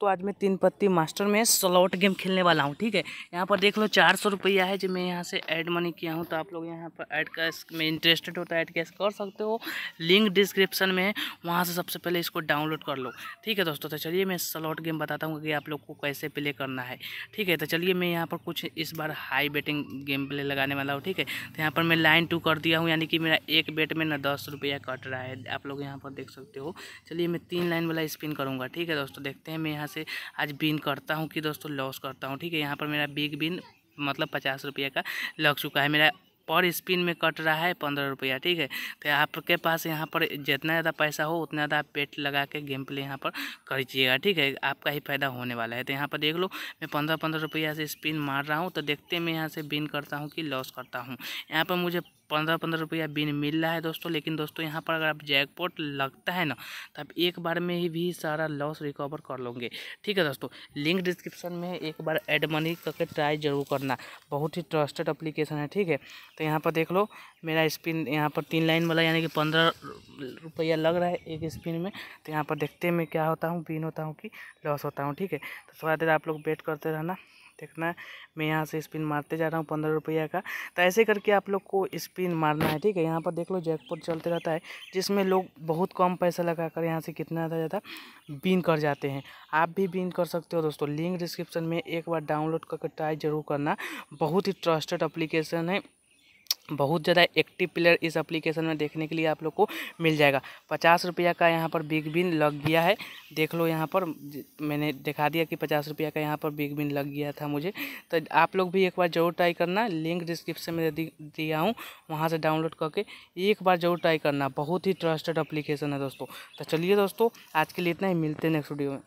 दोस्तों आज मैं तीन पत्ती मास्टर में स्लॉट गेम खेलने वाला हूँ ठीक है यहाँ पर देख लो चार सौ रुपया है जो मैं यहाँ से ऐड मनी किया हूँ तो आप लोग यहाँ पर ऐड कैश में इंटरेस्टेड होता है ऐड कैश कर सकते हो लिंक डिस्क्रिप्शन में है वहाँ से सबसे पहले इसको डाउनलोड कर लो ठीक है दोस्तों तो चलिए मैं स्लॉट गेम बताता हूँ कि आप लोग को कैसे प्ले करना है ठीक है तो चलिए मैं यहाँ पर कुछ इस बार हाई बेटिंग गेम प्ले लगाने वाला हूँ ठीक है तो यहाँ पर मैं लाइन टू कर दिया हूँ यानी कि मेरा एक बेट में ना दस रुपया कट रहा है आप लोग यहाँ पर देख सकते हो चलिए मैं तीन लाइन वाला स्पिन करूँगा ठीक है दोस्तों देखते हैं मैं यहाँ से आज बिन करता हूँ कि दोस्तों लॉस करता हूँ ठीक है यहाँ पर मेरा बिग बिन मतलब पचास रुपये का लग चुका है मेरा पर स्पिन में कट रहा है पंद्रह रुपया ठीक है तो आपके पास यहाँ पर जितना ज़्यादा पैसा हो उतना ज़्यादा आप पेट लगा के गेम प्ले यहाँ पर करीजिएगा ठीक है आपका ही फायदा होने वाला है तो यहाँ पर देख लो मैं पंद्रह पंद्रह रुपया से स्पिन मार रहा हूँ तो देखते मैं यहाँ से बिन करता हूँ कि लॉस करता हूँ यहाँ पर मुझे पंद्रह पंद्रह रुपया बिन मिल रहा है दोस्तों लेकिन दोस्तों यहाँ पर अगर आप जैकपॉट लगता है ना तो आप एक बार में ही भी सारा लॉस रिकवर कर लोगे ठीक है दोस्तों लिंक डिस्क्रिप्शन में एक बार एड मनी करके ट्राई जरूर करना बहुत ही ट्रस्टेड अप्लीकेशन है ठीक है तो यहाँ पर देख लो मेरा स्पिन यहाँ पर तीन लाइन वाला यानी कि पंद्रह रुपया लग रहा है एक स्पिन में तो यहाँ पर देखते मैं क्या होता हूँ बिन होता हूँ कि लॉस होता हूँ ठीक है तो थोड़ा देर आप लोग वेट करते रहना देखना मैं यहाँ से स्पिन मारते जा रहा हूँ पंद्रह रुपया का तो ऐसे करके आप लोग को स्पिन मारना है ठीक है यहाँ पर देख लो जैकपॉट चलते रहता है जिसमें लोग बहुत कम पैसा लगा कर यहाँ से कितना ज़्यादा ज़्यादा बिन कर जाते हैं आप भी बिन कर सकते हो दोस्तों लिंक डिस्क्रिप्शन में एक बार डाउनलोड करके ट्राई जरूर करना बहुत ही ट्रस्टेड अप्लीकेशन है बहुत ज़्यादा एक्टिव प्लेयर इस एप्लीकेशन में देखने के लिए आप लोग को मिल जाएगा पचास रुपया का यहाँ पर बिग बिन लग गया है देख लो यहाँ पर मैंने दिखा दिया कि पचास रुपया का यहाँ पर बिग बिन लग गया था मुझे तो आप लोग भी एक बार ज़रूर ट्राई करना लिंक डिस्क्रिप्शन में दिया हूँ वहाँ से डाउनलोड करके एक बार ज़रूर ट्राई करना बहुत ही ट्रस्टेड अप्लीकेशन है दोस्तों तो चलिए दोस्तों आज के लिए इतना ही मिलते हैं नेक्स्ट वीडियो में